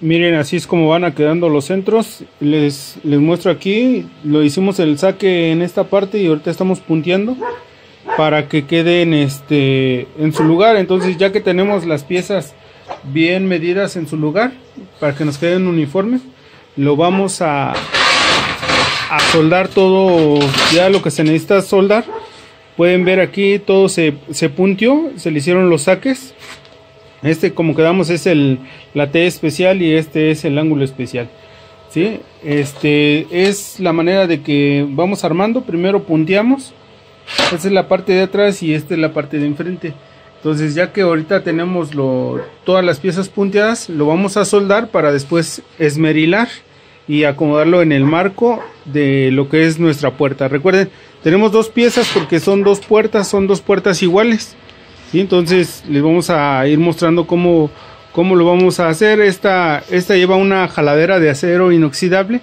Miren, así es como van a quedando los centros. Les, les muestro aquí, lo hicimos el saque en esta parte y ahorita estamos punteando para que queden este, en su lugar. Entonces ya que tenemos las piezas bien medidas en su lugar, para que nos queden uniformes, lo vamos a, a soldar todo, ya lo que se necesita soldar. Pueden ver aquí, todo se, se puntió, se le hicieron los saques. Este, como quedamos, es el, la T especial y este es el ángulo especial. ¿sí? Este es la manera de que vamos armando. Primero punteamos. Esta es la parte de atrás y esta es la parte de enfrente. Entonces ya que ahorita tenemos lo, todas las piezas punteadas, lo vamos a soldar para después esmerilar y acomodarlo en el marco de lo que es nuestra puerta. Recuerden, tenemos dos piezas porque son dos puertas, son dos puertas iguales. Y Entonces les vamos a ir mostrando cómo, cómo lo vamos a hacer. Esta, esta lleva una jaladera de acero inoxidable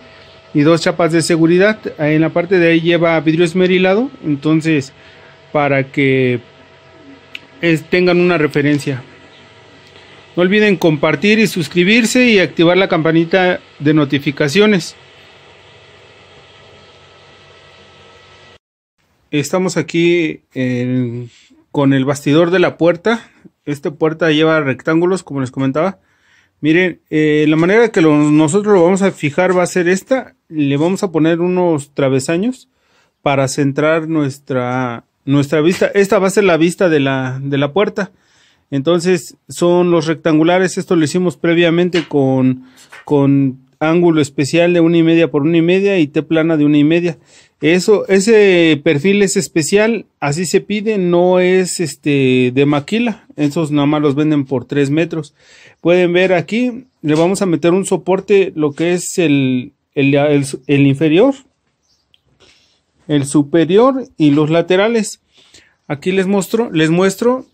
y dos chapas de seguridad. En la parte de ahí lleva vidrio esmerilado, entonces para que tengan una referencia. No olviden compartir y suscribirse y activar la campanita de notificaciones. Estamos aquí en con el bastidor de la puerta. Esta puerta lleva rectángulos, como les comentaba. Miren, eh, la manera que nosotros lo vamos a fijar va a ser esta. Le vamos a poner unos travesaños para centrar nuestra, nuestra vista. Esta va a ser la vista de la, de la puerta. Entonces son los rectangulares, esto lo hicimos previamente con, con ángulo especial de una y media por una y media y T plana de una y media. Eso, ese perfil es especial, así se pide, no es este de maquila, esos nada más los venden por 3 metros. Pueden ver aquí, le vamos a meter un soporte, lo que es el, el, inferior, el superior y los laterales. Aquí les muestro, les muestro,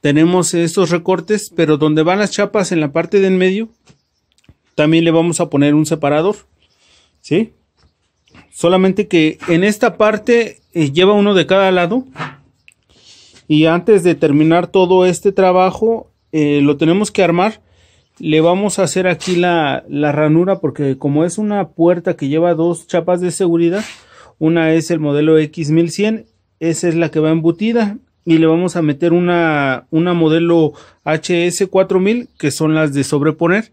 tenemos estos recortes, pero donde van las chapas en la parte de en medio, también le vamos a poner un separador. ¿Sí? Solamente que en esta parte eh, lleva uno de cada lado. Y antes de terminar todo este trabajo, eh, lo tenemos que armar. Le vamos a hacer aquí la, la ranura porque como es una puerta que lleva dos chapas de seguridad, una es el modelo X1100, esa es la que va embutida y le vamos a meter una, una modelo HS4000 que son las de sobreponer.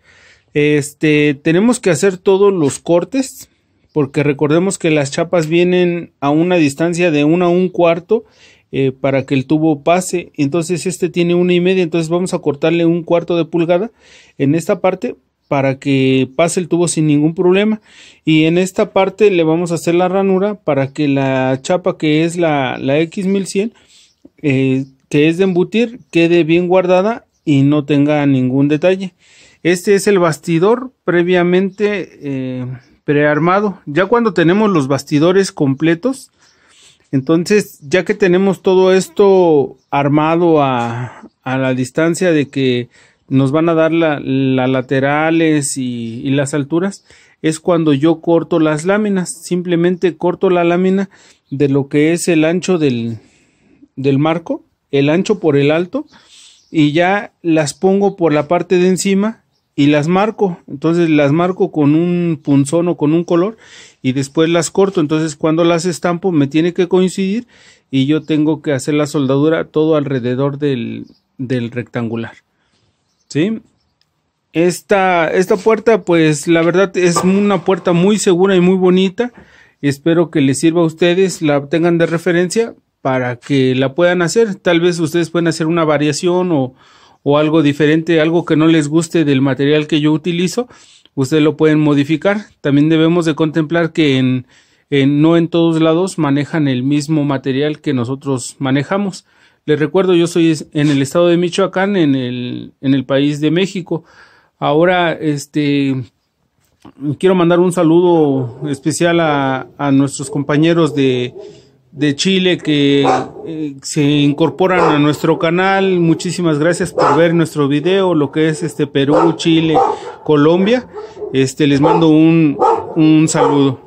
Este, tenemos que hacer todos los cortes, porque recordemos que las chapas vienen a una distancia de 1 a un cuarto eh, para que el tubo pase. Entonces este tiene una y media, entonces vamos a cortarle un cuarto de pulgada en esta parte para que pase el tubo sin ningún problema y en esta parte le vamos a hacer la ranura para que la chapa que es la, X1100 eh, que es de embutir quede bien guardada y no tenga ningún detalle este es el bastidor previamente eh, prearmado. Ya cuando tenemos los bastidores completos, entonces ya que tenemos todo esto armado a, la distancia de que nos van a dar las laterales y, las alturas, es cuando yo corto las láminas. Simplemente corto la lámina de lo que es el ancho del marco, el ancho por el alto, y ya las pongo por la parte de encima y las marco. Entonces las marco con un punzón o con un color y después las corto. Entonces cuando las estampo me tiene que coincidir y yo tengo que hacer la soldadura todo alrededor del, del rectangular. ¿Sí? Esta, esta puerta pues la verdad es una puerta muy segura y muy bonita. Espero que les sirva a ustedes, la tengan de referencia para que la puedan hacer. Tal vez ustedes puedan hacer una variación o, o algo diferente, algo que no les guste del material que yo utilizo, ustedes lo pueden modificar. También debemos de contemplar que en, no en todos lados manejan el mismo material que nosotros manejamos. Les recuerdo, yo soy en el estado de Michoacán, en el, país de México. Ahora, este, quiero mandar un saludo especial a nuestros compañeros de, de Chile que eh, se incorporan a nuestro canal. Muchísimas gracias por ver nuestro video, lo que es este Perú, Chile, Colombia. Este les mando un, un saludo.